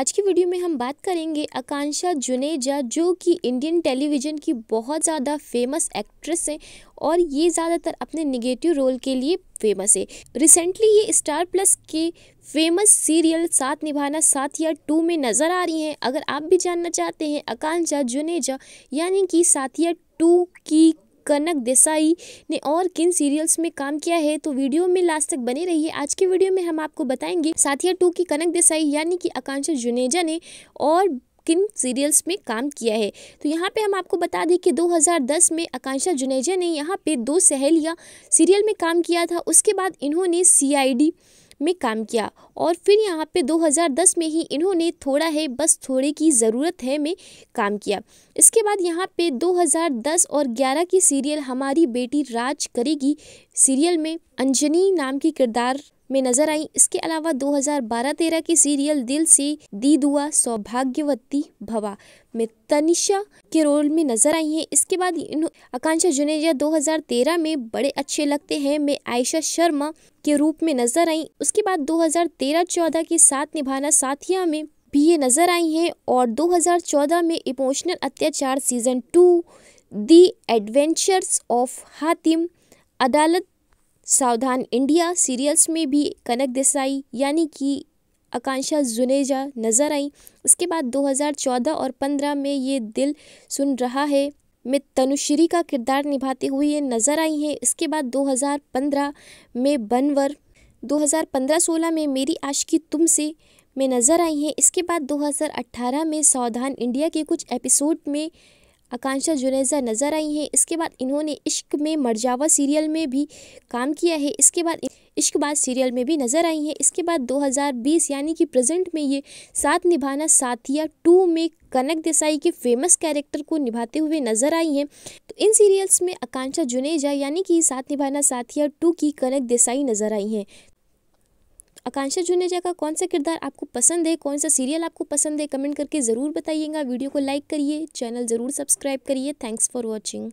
आज की वीडियो में हम बात करेंगे आकांक्षा जुनेजा जो कि इंडियन टेलीविज़न की बहुत ज़्यादा फेमस एक्ट्रेस हैं और ये ज़्यादातर अपने निगेटिव रोल के लिए फेमस है रिसेंटली ये स्टार प्लस के फेमस सीरियल साथ निभाना साथ या टू में नज़र आ रही हैं अगर आप भी जानना चाहते हैं आकांक्षा जुनेजा यानी कि साथिया टू की कनक देसाई ने और किन सीरियल्स में काम किया है तो वीडियो में लास्ट तक बने रहिए आज के वीडियो में हम आपको बताएंगे साथिया टू की कनक देसाई यानी कि आकांक्षा जुनेजा ने और किन सीरियल्स में काम किया है तो यहाँ पे हम आपको बता दें कि 2010 में आकांक्षा जुनेजा ने यहाँ पे दो सहेलियाँ सीरियल में काम किया था उसके बाद इन्होंने सी में काम किया और फिर यहाँ पे 2010 में ही इन्होंने थोड़ा है बस थोड़े की ज़रूरत है में काम किया इसके बाद यहाँ पे 2010 और 11 की सीरियल हमारी बेटी राज करेगी सीरियल में अंजनी नाम की किरदार में नजर आई इसके अलावा 2012-13 की सीरियल दिल से दी दुआ सौभाग्यवती भवा में तनिषा के रोल में नजर आई हैं इसके बाद आकांक्षा जुनेजा 2013 में बड़े अच्छे लगते हैं में आयशा शर्मा के रूप में नजर आई उसके बाद 2013-14 की साथ निभाना साथिया में भी ये नजर आई हैं और 2014 में emotional Atyachar season two the adventures of Hatim Adaalat Savdhaan India serials में भी कनक देसाई यानी कि आकांक्षा जुनेजा नज़र आई इसके बाद 2014 और 15 में ये दिल सुन रहा है में तनुश्री का किरदार निभाते हुए ये नज़र आई हैं इसके बाद 2015 में बनवर 2015-16 में मेरी आशिकी से में नज़र आई हैं इसके बाद 2018 में सावधान इंडिया के कुछ एपिसोड में आकांक्षा जुनेजा नज़र आई हैं इसके बाद इन्होंने इश्क में मरजावा सीरियल में भी काम किया है इसके बाद इश्क बाद सीरियल में भी नज़र आई हैं इसके बाद 2020 यानी कि प्रेजेंट में ये साथ निभाना साथिया टू में कनक देसाई के फेमस कैरेक्टर को निभाते हुए नजर आई हैं तो इन सीरियल्स में आकांक्षा जुनेजा यानी कि साथ निभाना साथिया टू की कनक देसाई नजर आई हैं आकांक्षा जुनेजा का कौन सा किरदार आपको पसंद है कौन सा सीरियल आपको पसंद है कमेंट करके ज़रूर बताइएगा वीडियो को लाइक करिए चैनल ज़रूर सब्सक्राइब करिए थैंक्स फॉर वॉचिंग